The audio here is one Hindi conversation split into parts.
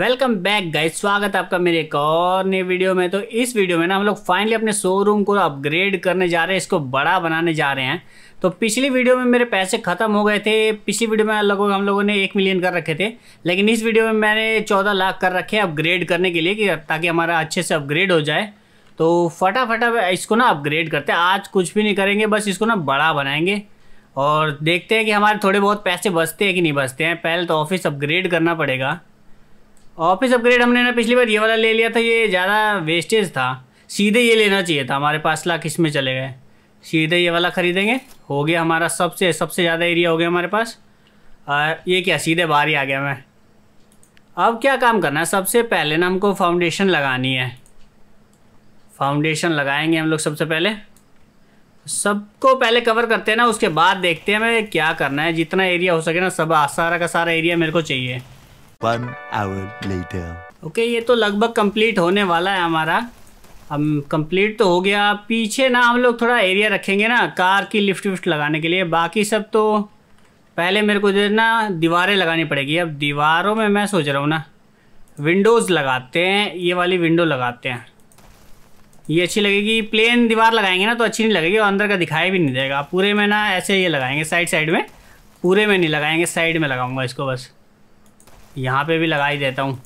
वेलकम बैक गाइस स्वागत है आपका मेरे एक और नए वीडियो में तो इस वीडियो में ना हम लोग फाइनली अपने शोरूम को अपग्रेड करने जा रहे हैं इसको बड़ा बनाने जा रहे हैं तो पिछली वीडियो में मेरे पैसे खत्म हो गए थे पिछली वीडियो में लगभग हम लोगों ने एक मिलियन कर रखे थे लेकिन इस वीडियो में मैंने चौदह लाख कर रखे हैं अपग्रेड करने के लिए कि ताकि हमारा अच्छे से अपग्रेड हो जाए तो फटाफट इसको ना अपग्रेड करते हैं आज कुछ भी नहीं करेंगे बस इसको ना बड़ा बनाएंगे और देखते हैं कि हमारे थोड़े बहुत पैसे बचते हैं कि नहीं बचते हैं पहले तो ऑफिस अपग्रेड करना पड़ेगा ऑफिस अपग्रेड हमने ना पिछली बार ये वाला ले लिया था ये ज़्यादा वेस्टेज था सीधे ये लेना चाहिए था हमारे पास लाख इसमें चले गए सीधे ये वाला ख़रीदेंगे हो गया हमारा सबसे सबसे ज़्यादा एरिया हो गया हमारे पास और ये क्या सीधे बाहर ही आ गया मैं अब क्या काम करना है सबसे पहले ना हमको फाउंडेशन लगानी है फाउंडेशन लगाएंगे हम लोग सबसे पहले सबको पहले कवर करते हैं ना उसके बाद देखते हैं हमें क्या करना है जितना एरिया हो सके ना सब सारा का सारा एरिया मेरे को चाहिए वन आवर लेटर ओके ये तो लगभग कंप्लीट होने वाला है हमारा हम कंप्लीट तो हो गया पीछे ना हम लोग थोड़ा एरिया रखेंगे ना कार की लिफ्ट विफ्ट लगाने के लिए बाकी सब तो पहले मेरे को जो ना दीवारें लगानी पड़ेगी अब दीवारों में मैं सोच रहा हूँ ना विंडोज़ लगाते हैं ये वाली विंडो लगाते हैं ये अच्छी लगेगी प्लेन दीवार लगाएंगे ना तो अच्छी नहीं लगेगी और अंदर का दिखाई भी नहीं देगा पूरे में ना ऐसे ये लगाएंगे साइड साइड में पूरे में नहीं लगाएंगे साइड में लगाऊंगा इसको बस यहाँ पे भी लगा ही देता हूँ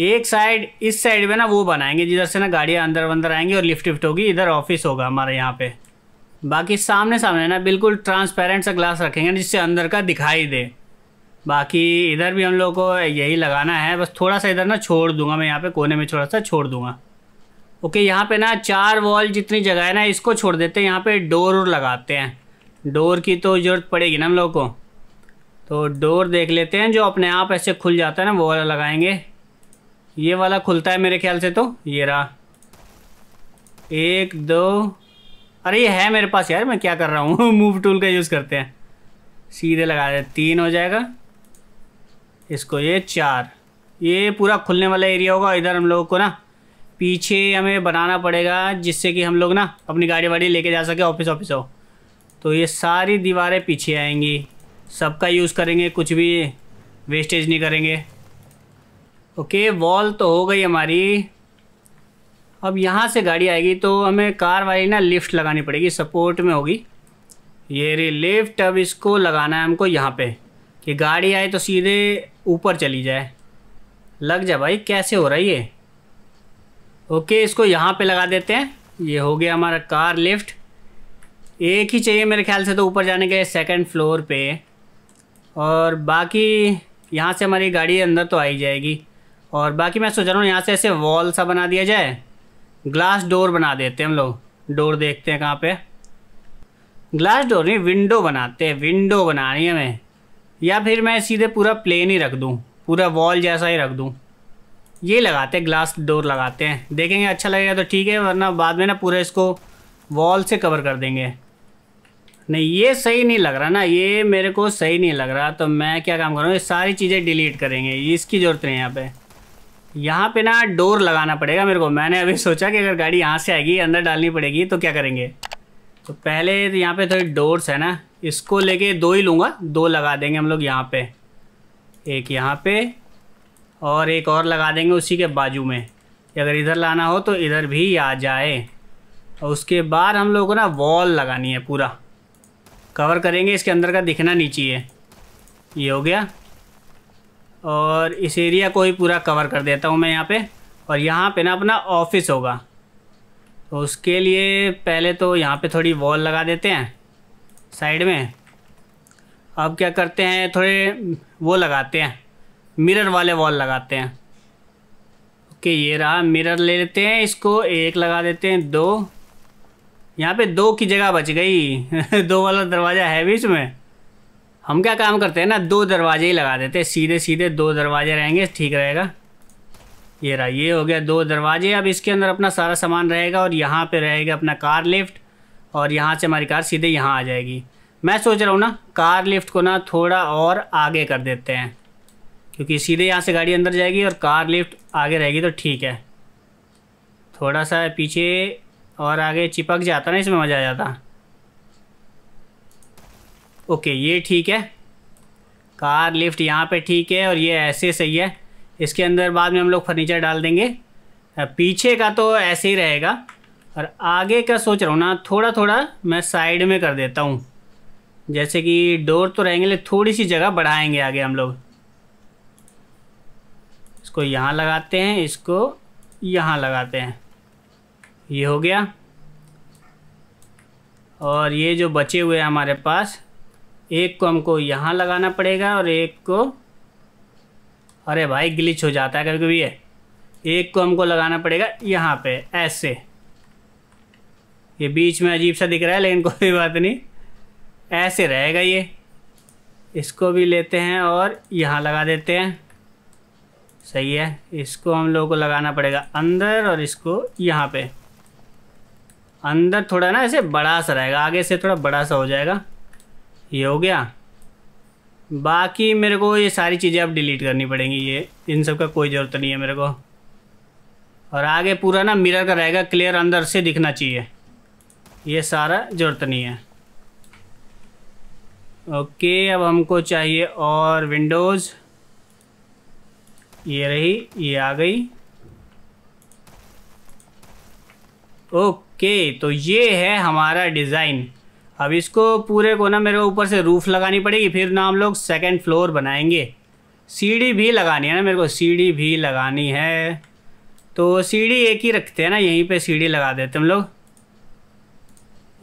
एक साइड इस साइड में ना वो बनाएंगे जिधर से ना गाड़ियाँ अंदर अंदर आएंगी और लिफ्ट विफ्ट होगी इधर ऑफिस होगा हमारे यहाँ पे बाकी सामने सामने ना बिल्कुल ट्रांसपेरेंट सा ग्लास रखेंगे जिससे अंदर का दिखाई दे बाकी इधर भी हम लोग को यही लगाना है बस थोड़ा सा इधर ना छोड़ दूंगा मैं यहाँ पे कोने में थोड़ा सा छोड़ दूंगा ओके यहाँ पे ना चार वॉल जितनी जगह है ना इसको छोड़ देते हैं यहाँ पे डोर लगाते हैं डोर की तो ज़रूरत पड़ेगी ना हम लोग को तो डोर देख लेते हैं जो अपने आप ऐसे खुल जाता है ना वो वाला लगाएंगे ये वाला खुलता है मेरे ख्याल से तो ये रहा एक दो अरे ये है मेरे पास यार मैं क्या कर रहा हूँ मूव टूल का यूज़ करते हैं सीधे लगा दे तीन हो जाएगा इसको ये चार ये पूरा खुलने वाला एरिया होगा इधर हम लोगों को ना पीछे हमें बनाना पड़ेगा जिससे कि हम लोग ना अपनी गाड़ी वाड़ी लेके जा सके ऑफिस ऑफिस हो तो ये सारी दीवारें पीछे आएंगी सबका यूज़ करेंगे कुछ भी वेस्टेज नहीं करेंगे ओके वॉल तो हो गई हमारी अब यहाँ से गाड़ी आएगी तो हमें कार वाली ना लिफ्ट लगानी पड़ेगी सपोर्ट में होगी ये रे लिफ्ट अब इसको लगाना है हमको यहाँ पे कि गाड़ी आए तो सीधे ऊपर चली जाए लग जा भाई कैसे हो रहा है ये ओके इसको यहाँ पे लगा देते हैं ये हो गया हमारा कार लिफ्ट एक ही चाहिए मेरे ख्याल से तो ऊपर जाने के सेकंड फ्लोर पे और बाकी यहाँ से हमारी गाड़ी अंदर तो आई जाएगी और बाकी मैं सोच रहा हूँ यहाँ से ऐसे वॉल सा बना दिया जाए ग्लास डोर बना देते हैं हम लोग डोर देखते हैं कहाँ पे ग्लास डोर नहीं विंडो बनाते हैं विंडो बनानी है हमें या फिर मैं सीधे पूरा प्लेन ही रख दूँ पूरा वॉल जैसा ही रख दूँ ये लगाते हैं ग्लास डोर लगाते हैं देखेंगे अच्छा लगेगा तो ठीक है वरना बाद में ना पूरा इसको वॉल से कवर कर देंगे नहीं ये सही नहीं लग रहा ना ये मेरे को सही नहीं लग रहा तो मैं क्या काम करूँ ये सारी चीज़ें डिलीट करेंगे इसकी ज़रूरत नहीं यहाँ पे यहाँ पे ना डोर लगाना पड़ेगा मेरे को मैंने अभी सोचा कि अगर गाड़ी यहाँ से आएगी अंदर डालनी पड़ेगी तो क्या करेंगे तो पहले तो यहाँ पर थोड़ी डोरस है ना इसको लेके दो ही लूँगा दो लगा देंगे हम लोग यहाँ पर एक यहाँ पर और एक और लगा देंगे उसी के बाजू में अगर इधर लाना हो तो इधर भी आ जाए और उसके बाद हम लोग को ना वॉल लगानी है पूरा कवर करेंगे इसके अंदर का दिखना नहीं चाहिए ये हो गया और इस एरिया को ही पूरा कवर कर देता हूँ मैं यहाँ पे और यहाँ पे ना अपना ऑफिस होगा तो उसके लिए पहले तो यहाँ पे थोड़ी वॉल लगा देते हैं साइड में अब क्या करते हैं थोड़े वो लगाते हैं मिरर वाले वॉल लगाते हैं ओके ये रहा मिरर ले लेते हैं इसको एक लगा देते हैं दो यहाँ पे दो की जगह बच गई दो वाला दरवाज़ा है बीच में हम क्या काम करते हैं ना दो दरवाजे ही लगा देते हैं सीधे सीधे दो दरवाजे रहेंगे ठीक रहेगा ये रहा ये हो गया दो दरवाजे अब इसके अंदर अपना सारा सामान रहेगा और यहाँ पे रहेगा अपना कार लिफ्ट और यहाँ से हमारी कार सीधे यहाँ आ जाएगी मैं सोच रहा हूँ ना कार लिफ्ट को ना थोड़ा और आगे कर देते हैं क्योंकि सीधे यहाँ से गाड़ी अंदर जाएगी और कार लिफ्ट आगे रहेगी तो ठीक है थोड़ा सा पीछे और आगे चिपक जाता ना इसमें मज़ा आ जाता ओके ये ठीक है कार लिफ्ट यहाँ पे ठीक है और ये ऐसे सही है इसके अंदर बाद में हम लोग फर्नीचर डाल देंगे पीछे का तो ऐसे ही रहेगा और आगे का सोच रहा हूँ ना थोड़ा थोड़ा मैं साइड में कर देता हूँ जैसे कि डोर तो रहेंगे लेकिन थोड़ी सी जगह बढ़ाएंगे आगे हम लोग इसको यहाँ लगाते हैं इसको यहाँ लगाते हैं ये हो गया और ये जो बचे हुए हैं हमारे पास एक को हमको यहाँ लगाना पड़ेगा और एक को अरे भाई ग्लिच हो जाता है कभी कभी ये एक को हमको लगाना पड़ेगा यहाँ पे ऐसे ये बीच में अजीब सा दिख रहा है लेकिन कोई बात नहीं ऐसे रहेगा ये इसको भी लेते हैं और यहाँ लगा देते हैं सही है इसको हम लोगों को लगाना पड़ेगा अंदर और इसको यहाँ पे अंदर थोड़ा ना ऐसे बड़ा सा रहेगा आगे से थोड़ा बड़ा सा हो जाएगा ये हो गया बाकी मेरे को ये सारी चीज़ें अब डिलीट करनी पड़ेंगी ये इन सब का कोई ज़रूरत नहीं है मेरे को और आगे पूरा ना मिरर का रहेगा क्लियर अंदर से दिखना चाहिए ये सारा ज़रूरत नहीं है ओके अब हमको चाहिए और विंडोज़ ये रही ये आ गई ओके ओके तो ये है हमारा डिज़ाइन अब इसको पूरे को ना मेरे ऊपर से रूफ़ लगानी पड़ेगी फिर ना हम लोग सेकेंड फ्लोर बनाएंगे सीढ़ी भी लगानी है ना मेरे को सीढ़ी भी लगानी है तो सीढ़ी एक ही रखते हैं ना यहीं पे सीढ़ी लगा देते हम लोग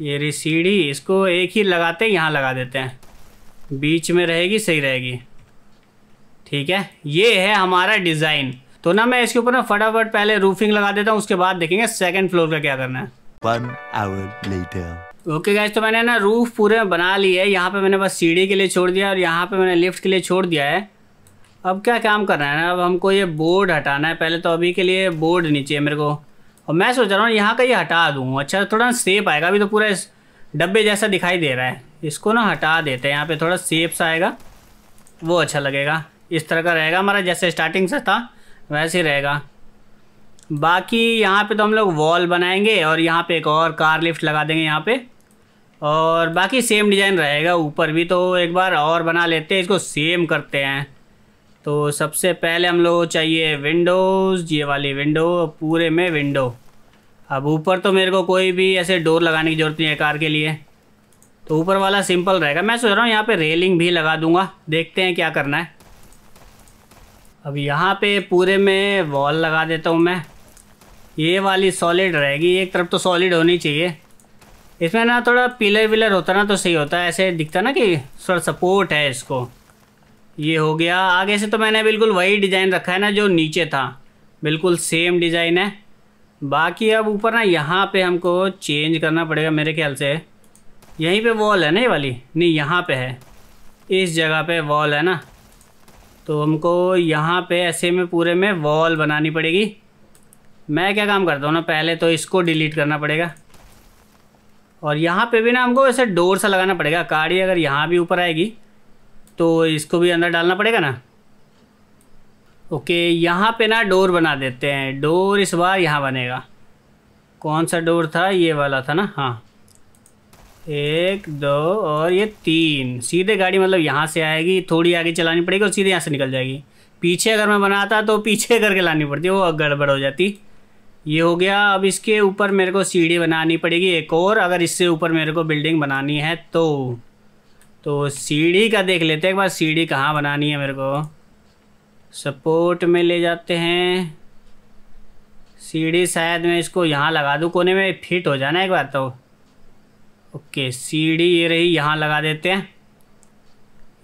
ये रही सीढ़ी इसको एक ही लगाते यहाँ लगा देते हैं बीच में रहेगी सही रहेगी ठीक है ये है हमारा डिज़ाइन तो ना मैं इसके ऊपर ना फटाफट पहले रूफिंग लगा देता हूँ उसके बाद देखेंगे सेकेंड फ्लोर का क्या करना है One hour later. Okay okay guys तो मैंने ना रूफ पूरे में बना ली है यहाँ पे मैंने बस सीढ़ी के लिए छोड़ दिया और यहाँ पे मैंने लिफ्ट के लिए छोड़ दिया है अब क्या काम करना है ना अब हमको ये बोर्ड हटाना है पहले तो अभी के लिए बोर्ड नीचे है मेरे को और मैं सोच रहा हूँ यहाँ का ये हटा दूँ अच्छा थोड़ा सेप आएगा अभी तो पूरा डब्बे जैसा दिखाई दे रहा है इसको ना हटा देते हैं यहाँ पे थोड़ा सेप सा आएगा वो अच्छा लगेगा इस तरह का रहेगा हमारा जैसे स्टार्टिंग से था वैसे ही रहेगा बाकी यहाँ पे तो हम लोग वॉल बनाएंगे और यहाँ पे एक और कार लिफ्ट लगा देंगे यहाँ पे और बाकी सेम डिज़ाइन रहेगा ऊपर भी तो एक बार और बना लेते हैं इसको सेम करते हैं तो सबसे पहले हम लोग चाहिए विंडोज़ ये वाली विंडो पूरे में विंडो अब ऊपर तो मेरे को कोई भी ऐसे डोर लगाने की ज़रूरत नहीं है कार के लिए तो ऊपर वाला सिंपल रहेगा मैं सोच रहा हूँ यहाँ पे रेलिंग भी लगा दूँगा देखते हैं क्या करना है अब यहाँ पे पूरे में वॉल लगा देता हूँ मैं ये वाली सॉलिड रहेगी एक तरफ तो सॉलिड होनी चाहिए इसमें ना थोड़ा पिलर विलर होता ना तो सही होता है ऐसे दिखता ना कि थोड़ा सपोर्ट है इसको ये हो गया आगे से तो मैंने बिल्कुल वही डिज़ाइन रखा है ना जो नीचे था बिल्कुल सेम डिज़ाइन है बाकी अब ऊपर ना यहाँ पे हमको चेंज करना पड़ेगा मेरे ख्याल से यहीं पे वॉल है ना ये वाली नहीं यहाँ पे है इस जगह पे वॉल है ना तो हमको यहाँ पे ऐसे में पूरे में वॉल बनानी पड़ेगी मैं क्या काम करता हूँ ना पहले तो इसको डिलीट करना पड़ेगा और यहाँ पे भी ना हमको वैसे डोर सा लगाना पड़ेगा गाड़ी अगर यहाँ भी ऊपर आएगी तो इसको भी अंदर डालना पड़ेगा ना ओके यहाँ पे ना डोर बना देते हैं डोर इस बार यहाँ बनेगा कौन सा डोर था ये वाला था ना हाँ एक दो और ये तीन सीधे गाड़ी मतलब यहाँ से आएगी थोड़ी आगे चलानी पड़ेगी और सीधे यहाँ से निकल जाएगी पीछे अगर मैं बनाता तो पीछे करके लानी पड़ती वो गड़बड़ हो जाती ये हो गया अब इसके ऊपर मेरे को सीढ़ी बनानी पड़ेगी एक और अगर इससे ऊपर मेरे को बिल्डिंग बनानी है तो तो सीढ़ी का देख लेते हैं एक बार सीढ़ी कहाँ बनानी है मेरे को सपोर्ट में ले जाते हैं सीढ़ी शायद मैं इसको यहाँ लगा दूँ कोने में फिट हो जाना एक बार तो ओके सीढ़ी ये रही यहाँ लगा देते हैं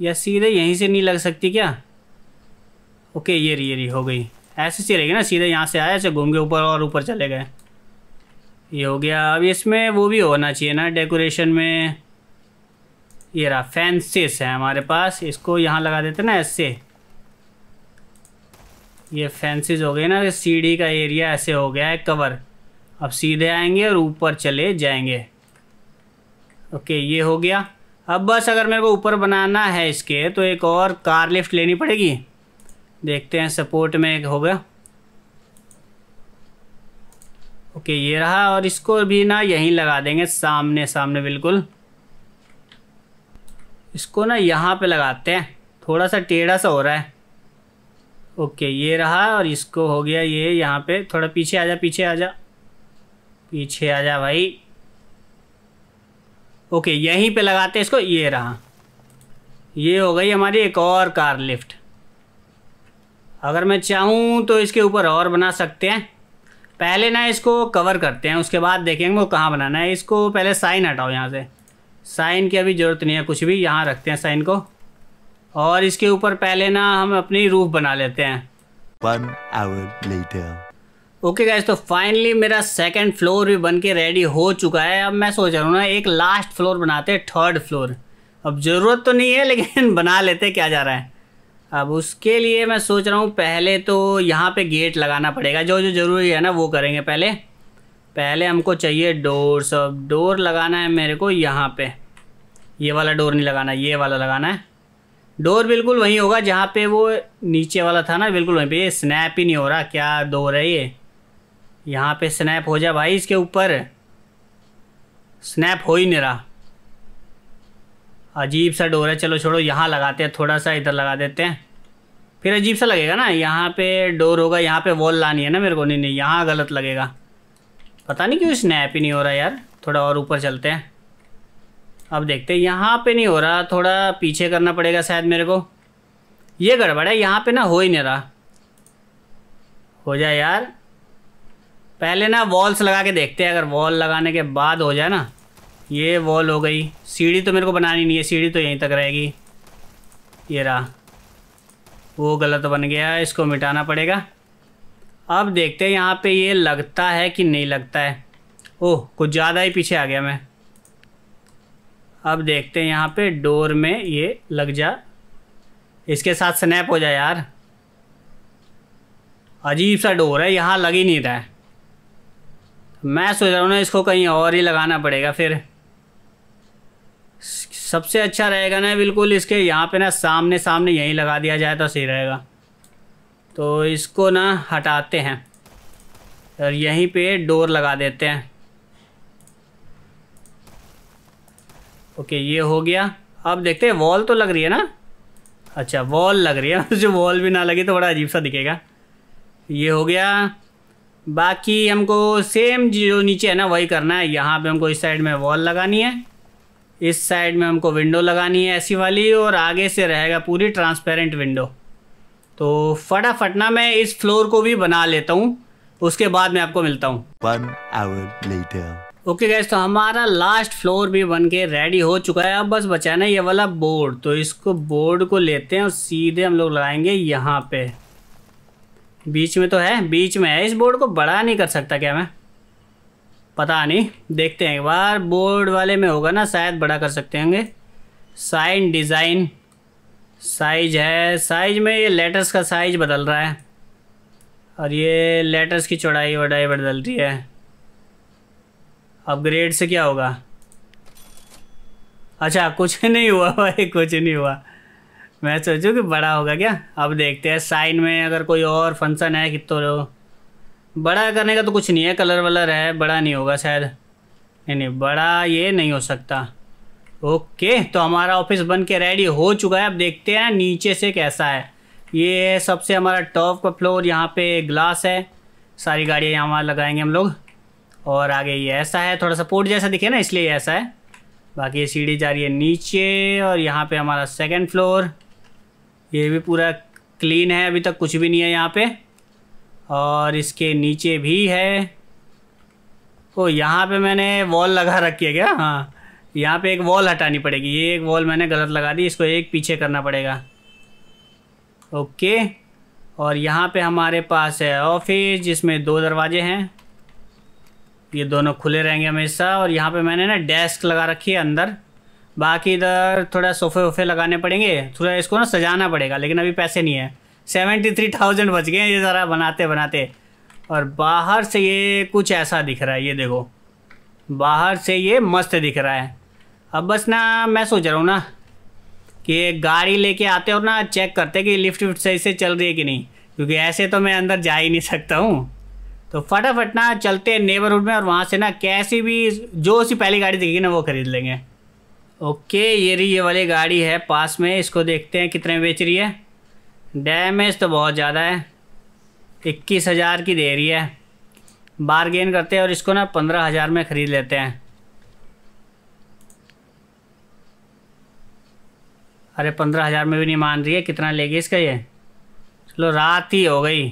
या सीधे यहीं से नहीं लग सकती क्या ओके ये रही ये रही हो गई ऐसे चलेगी ना सीधे यहाँ से आए ऐसे घूम के ऊपर और ऊपर चले गए ये हो गया अब इसमें वो भी होना चाहिए ना डेकोरेशन में ये रहा फैंसिस है हमारे पास इसको यहाँ लगा देते ना ऐसे ये फैंसिस हो गए ना सीढ़ी का एरिया ऐसे हो गया है कवर अब सीधे आएंगे और ऊपर चले जाएंगे ओके ये हो गया अब बस अगर मेरे को ऊपर बनाना है इसके तो एक और कार लिफ्ट लेनी पड़ेगी देखते हैं सपोर्ट में एक होगा ओके ये रहा और इसको भी ना यहीं लगा देंगे सामने सामने बिल्कुल इसको ना यहाँ पे लगाते हैं थोड़ा सा टेढ़ा सा हो रहा है ओके ये रहा और इसको हो गया ये यहाँ पे थोड़ा पीछे आ जा पीछे आ जा पीछे आ जा भाई ओके यहीं पे लगाते हैं इसको ये रहा ये हो गई हमारी एक और कार लिफ्ट अगर मैं चाहूँ तो इसके ऊपर और बना सकते हैं पहले ना इसको कवर करते हैं उसके बाद देखेंगे वो कहाँ बनाना है इसको पहले साइन हटाओ यहाँ से साइन की अभी ज़रूरत नहीं है कुछ भी यहाँ रखते हैं साइन को और इसके ऊपर पहले ना हम अपनी रूफ बना लेते हैं One hour later. Okay guys तो फाइनली मेरा सेकंड फ्लोर भी बन के रेडी हो चुका है अब मैं सोच रहा हूँ ना एक लास्ट फ्लोर बनाते हैं थर्ड फ्लोर अब ज़रूरत तो नहीं है लेकिन बना लेते क्या जा रहा है अब उसके लिए मैं सोच रहा हूँ पहले तो यहाँ पे गेट लगाना पड़ेगा जो जो ज़रूरी है ना वो करेंगे पहले पहले हमको चाहिए डोर सब डोर लगाना है मेरे को यहाँ पे ये वाला डोर नहीं लगाना ये वाला लगाना है डोर बिल्कुल वहीं होगा जहाँ पे वो नीचे वाला था ना बिल्कुल वहीं पर ये स्नैप ही नहीं हो रहा क्या डोर है ये यहाँ पर स्नैप हो जाए भाई इसके ऊपर स्नैप हो ही नहीं रहा अजीब सा डोर है चलो छोड़ो यहाँ लगाते हैं थोड़ा सा इधर लगा देते हैं फिर अजीब सा लगेगा ना यहाँ पे डोर होगा यहाँ पे वॉल लानी है ना मेरे को नहीं नहीं यहाँ गलत लगेगा पता नहीं क्यों स्नैप ही नहीं हो रहा यार थोड़ा और ऊपर चलते हैं अब देखते हैं यहाँ पे नहीं हो रहा थोड़ा पीछे करना पड़ेगा शायद मेरे को ये गड़बड़ है यहाँ पे ना हो ही नहीं रहा हो जाए यार पहले ना वॉल्स लगा के देखते हैं अगर वॉल लगाने के बाद हो जाए ना ये वॉल हो गई सीढ़ी तो मेरे को बनानी नहीं है सीढ़ी तो यहीं तक रहेगी ये रहा वो गलत बन गया है इसको मिटाना पड़ेगा अब देखते हैं यहाँ पे ये लगता है कि नहीं लगता है ओह कुछ ज़्यादा ही पीछे आ गया मैं अब देखते हैं यहाँ पे डोर में ये लग जा इसके साथ स्नैप हो जाए यार अजीब सा डोर है यहाँ लग ही नहीं रहा है मैं सोच रहा हूँ ना इसको कहीं और ही लगाना पड़ेगा फिर सबसे अच्छा रहेगा ना बिल्कुल इसके यहाँ पे ना सामने सामने यहीं लगा दिया जाए तो सही रहेगा तो इसको ना हटाते हैं और यहीं पे डोर लगा देते हैं ओके ये हो गया अब देखते हैं वॉल तो लग रही है ना अच्छा वॉल लग रही है जो वॉल भी ना लगी तो बड़ा अजीब सा दिखेगा ये हो गया बाकी हमको सेम जो नीचे है ना वही करना है यहाँ पे हमको इस साइड में वॉल लगानी है इस साइड में हमको विंडो लगानी है ऐसी वाली और आगे से रहेगा पूरी ट्रांसपेरेंट विंडो तो फटाफट ना मैं इस फ्लोर को भी बना लेता हूँ उसके बाद मैं आपको मिलता हूँ ओके गैस तो हमारा लास्ट फ्लोर भी बन के रेडी हो चुका है अब बस बचाना ये वाला बोर्ड तो इसको बोर्ड को लेते हैं और सीधे हम लोग लगाएंगे यहाँ पे बीच में तो है बीच में है इस बोर्ड को बड़ा नहीं कर सकता क्या मैं पता नहीं देखते हैं एक बार बोर्ड वाले में होगा ना शायद बड़ा कर सकते होंगे साइन डिज़ाइन साइज है साइज में ये लेटर्स का साइज बदल रहा है और ये लेटर्स की चौड़ाई वड़ाई बदल रही है अपग्रेड से क्या होगा अच्छा कुछ नहीं हुआ भाई कुछ नहीं हुआ मैं सोचूं कि बड़ा होगा क्या अब देखते हैं साइन में अगर कोई और फंक्शन है कि तो बड़ा करने का तो कुछ नहीं है कलर वलर है बड़ा नहीं होगा शायद नहीं नहीं बड़ा ये नहीं हो सकता ओके तो हमारा ऑफिस बन के रेडी हो चुका है अब देखते हैं नीचे से कैसा है ये सबसे हमारा टॉप का फ्लोर यहाँ पे ग्लास है सारी गाड़ियाँ यहाँ वहाँ लगाएंगे हम लोग और आगे ये ऐसा है थोड़ा सा पोर्ट जैसा दिखे ना इसलिए ऐसा है बाकी ये सीढ़ी जा रही है नीचे और यहाँ पे हमारा सेकंड फ्लोर ये भी पूरा क्लीन है अभी तक कुछ भी नहीं है यहाँ पे और इसके नीचे भी है ओ यहाँ पे मैंने वॉल लगा रखी है क्या हाँ यहाँ पे एक वॉल हटानी पड़ेगी ये एक वॉल मैंने गलत लगा दी इसको एक पीछे करना पड़ेगा ओके और यहाँ पे हमारे पास है ऑफिस जिसमें दो दरवाजे हैं ये दोनों खुले रहेंगे हमेशा और यहाँ पे मैंने ना डेस्क लगा रखी है अंदर बाकी इधर थोड़ा सोफे वोफे लगाने पड़ेंगे थोड़ा इसको ना सजाना पड़ेगा लेकिन अभी पैसे नहीं है सेवेंटी थ्री थाउजेंड बच गए ये ज़रा बनाते बनाते और बाहर से ये कुछ ऐसा दिख रहा है ये देखो बाहर से ये मस्त दिख रहा है अब बस ना मैं सोच रहा हूँ ना कि गाड़ी लेके आते और ना चेक करते कि लिफ्ट विफ्ट सही से चल रही है कि नहीं क्योंकि ऐसे तो मैं अंदर जा ही नहीं सकता हूँ तो फटाफट ना चलते हैं नेबरहुड में और वहाँ से ना कैसी भी जो सी पहली गाड़ी दिखेगी ना वो ख़रीद लेंगे ओके ये रही ये वाली गाड़ी है पास में इसको देखते हैं कितने बेच रही है डैमेज तो बहुत ज़्यादा है इक्कीस हज़ार की दे रही है बारगेन करते हैं और इसको ना पंद्रह हज़ार में ख़रीद लेते हैं अरे पंद्रह हज़ार में भी नहीं मान रही है कितना लेगी इसका ये चलो रात ही हो गई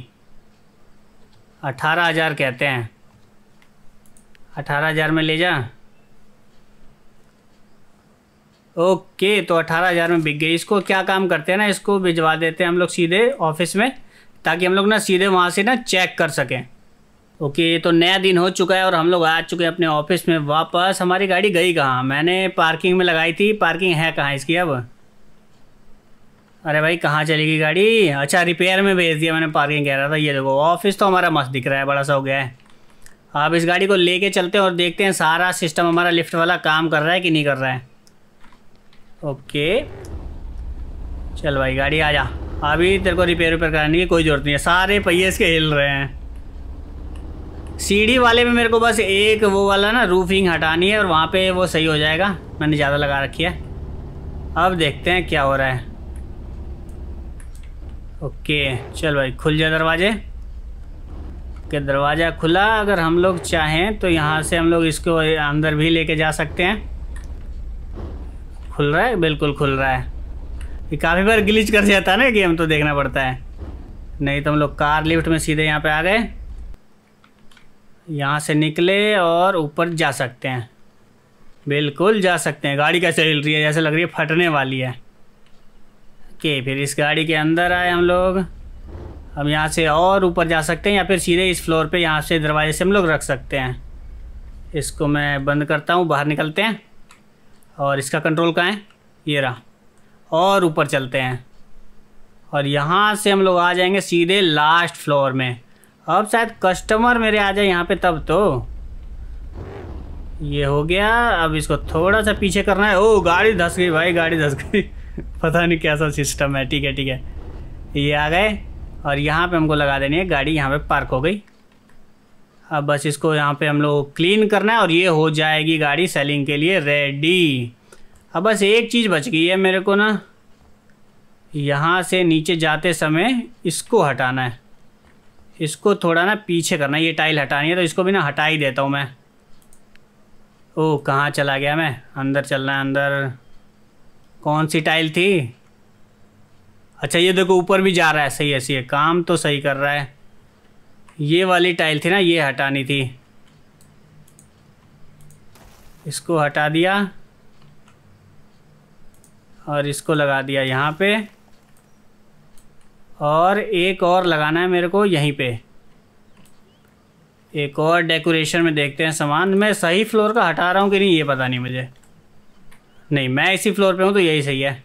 अठारह हज़ार कहते हैं अठारह हज़ार में ले जा ओके तो अठारह हज़ार में बिक गई इसको क्या काम करते हैं ना इसको भिजवा देते हैं हम लोग सीधे ऑफिस में ताकि हम लोग ना सीधे वहाँ से ना चेक कर सकें ओके okay, तो नया दिन हो चुका है और हम लोग आ चुके हैं अपने ऑफिस में वापस हमारी गाड़ी गई कहाँ मैंने पार्किंग में लगाई थी पार्किंग है कहाँ इसकी अब अरे भाई कहाँ चलेगी गाड़ी अच्छा रिपेयर में भेज दिया मैंने पार्किंग कह रहा था ये देखो ऑफिस तो हमारा मस्त दिख रहा है बड़ा सा हो गया है आप इस गाड़ी को ले चलते हैं और देखते हैं सारा सिस्टम हमारा लिफ्ट वाला काम कर रहा है कि नहीं कर रहा है ओके चल भाई गाड़ी आ जा अभी तेरे को रिपेयर उपेयर कराने की कोई ज़रूरत नहीं है सारे पहिए इसके हिल रहे हैं सीढ़ी वाले में मेरे को बस एक वो वाला ना रूफिंग हटानी है और वहाँ पे वो सही हो जाएगा मैंने ज़्यादा लगा रखी है अब देखते हैं क्या हो रहा है ओके चल भाई खुल जाए दरवाजे के दरवाज़ा खुला अगर हम लोग चाहें तो यहाँ से हम लोग इसको अंदर भी लेके जा सकते हैं खुल रहा है बिल्कुल खुल रहा है ये काफ़ी बार ग्लिच कर जाता है ना गेम तो देखना पड़ता है नहीं तो हम लोग कार लिफ्ट में सीधे यहाँ पे आ गए यहाँ से निकले और ऊपर जा सकते हैं बिल्कुल जा सकते हैं गाड़ी कैसे हिल रही है जैसे लग रही है फटने वाली है ओके फिर इस गाड़ी के अंदर आए हम लोग हम यहाँ से और ऊपर जा सकते हैं या फिर सीधे इस फ्लोर पर यहाँ से दरवाजे से हम लोग रख सकते हैं इसको मैं बंद करता हूँ बाहर निकलते हैं और इसका कंट्रोल कहाँ है ये रहा और ऊपर चलते हैं और यहाँ से हम लोग आ जाएंगे सीधे लास्ट फ्लोर में अब शायद कस्टमर मेरे आ जाए यहाँ पे तब तो ये हो गया अब इसको थोड़ा सा पीछे करना है ओ गाड़ी धस गई भाई गाड़ी धस गई पता नहीं कैसा सिस्टम है ठीक है ठीक है ये आ गए और यहाँ पे हमको लगा देनी है गाड़ी यहाँ पे पार्क हो गई अब बस इसको यहाँ पे हम लोग क्लीन करना है और ये हो जाएगी गाड़ी सेलिंग के लिए रेडी अब बस एक चीज़ बच गई है मेरे को ना यहाँ से नीचे जाते समय इसको हटाना है इसको थोड़ा ना पीछे करना है ये टाइल हटानी है तो इसको भी ना हटा ही देता हूँ मैं ओ कहाँ चला गया मैं अंदर चलना है अंदर कौन सी टाइल थी अच्छा ये देखो ऊपर भी जा रहा है सही है सही है काम तो सही कर रहा है ये वाली टाइल थी ना ये हटानी थी इसको हटा दिया और इसको लगा दिया यहाँ पे और एक और लगाना है मेरे को यहीं पे एक और डेकोरेशन में देखते हैं सामान मैं सही फ्लोर का हटा रहा हूँ कि नहीं ये पता नहीं मुझे नहीं मैं इसी फ्लोर पे हूँ तो यही सही है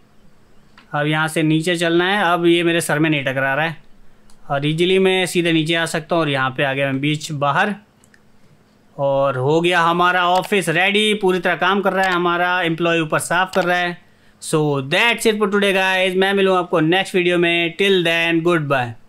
अब यहाँ से नीचे चलना है अब ये मेरे सर में नहीं टकरा रहा है और इजीली मैं सीधे नीचे आ सकता हूँ और यहाँ पे आ गया मैं बीच बाहर और हो गया हमारा ऑफिस रेडी पूरी तरह काम कर रहा है हमारा एम्प्लॉय ऊपर साफ कर रहा है so that's it for today guys मैं मिलूँ आपको नेक्स्ट वीडियो में टिल देन गुड बाय